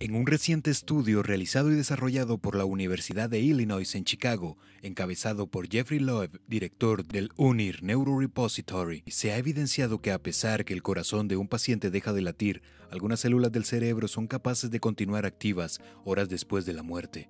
En un reciente estudio realizado y desarrollado por la Universidad de Illinois en Chicago, encabezado por Jeffrey Loeb, director del UNIR Neurorepository, se ha evidenciado que a pesar que el corazón de un paciente deja de latir, algunas células del cerebro son capaces de continuar activas horas después de la muerte.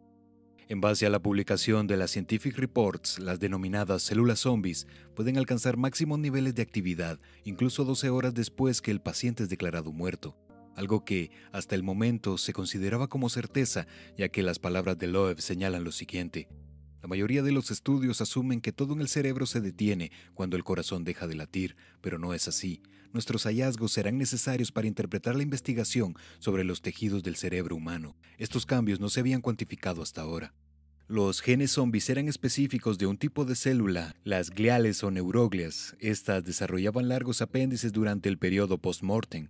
En base a la publicación de la Scientific Reports, las denominadas células zombies pueden alcanzar máximos niveles de actividad incluso 12 horas después que el paciente es declarado muerto algo que hasta el momento se consideraba como certeza, ya que las palabras de Loeb señalan lo siguiente. La mayoría de los estudios asumen que todo en el cerebro se detiene cuando el corazón deja de latir, pero no es así. Nuestros hallazgos serán necesarios para interpretar la investigación sobre los tejidos del cerebro humano. Estos cambios no se habían cuantificado hasta ahora. Los genes zombies eran específicos de un tipo de célula, las gliales o neuroglias. Estas desarrollaban largos apéndices durante el periodo post-mortem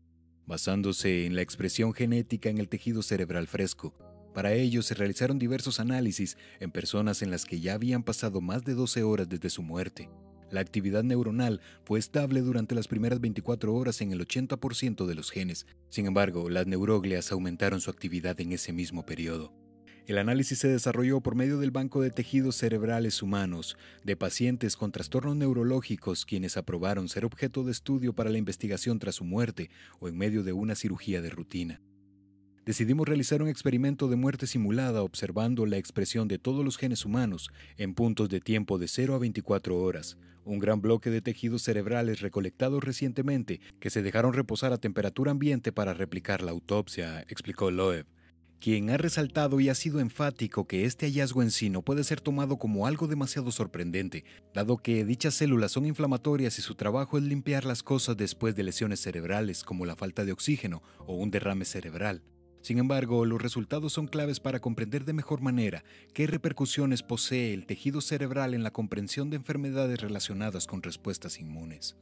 basándose en la expresión genética en el tejido cerebral fresco. Para ello se realizaron diversos análisis en personas en las que ya habían pasado más de 12 horas desde su muerte. La actividad neuronal fue estable durante las primeras 24 horas en el 80% de los genes. Sin embargo, las neuroglias aumentaron su actividad en ese mismo periodo. El análisis se desarrolló por medio del Banco de Tejidos Cerebrales Humanos de pacientes con trastornos neurológicos quienes aprobaron ser objeto de estudio para la investigación tras su muerte o en medio de una cirugía de rutina. Decidimos realizar un experimento de muerte simulada observando la expresión de todos los genes humanos en puntos de tiempo de 0 a 24 horas, un gran bloque de tejidos cerebrales recolectados recientemente que se dejaron reposar a temperatura ambiente para replicar la autopsia, explicó Loeb quien ha resaltado y ha sido enfático que este hallazgo en sí no puede ser tomado como algo demasiado sorprendente, dado que dichas células son inflamatorias y su trabajo es limpiar las cosas después de lesiones cerebrales como la falta de oxígeno o un derrame cerebral. Sin embargo, los resultados son claves para comprender de mejor manera qué repercusiones posee el tejido cerebral en la comprensión de enfermedades relacionadas con respuestas inmunes.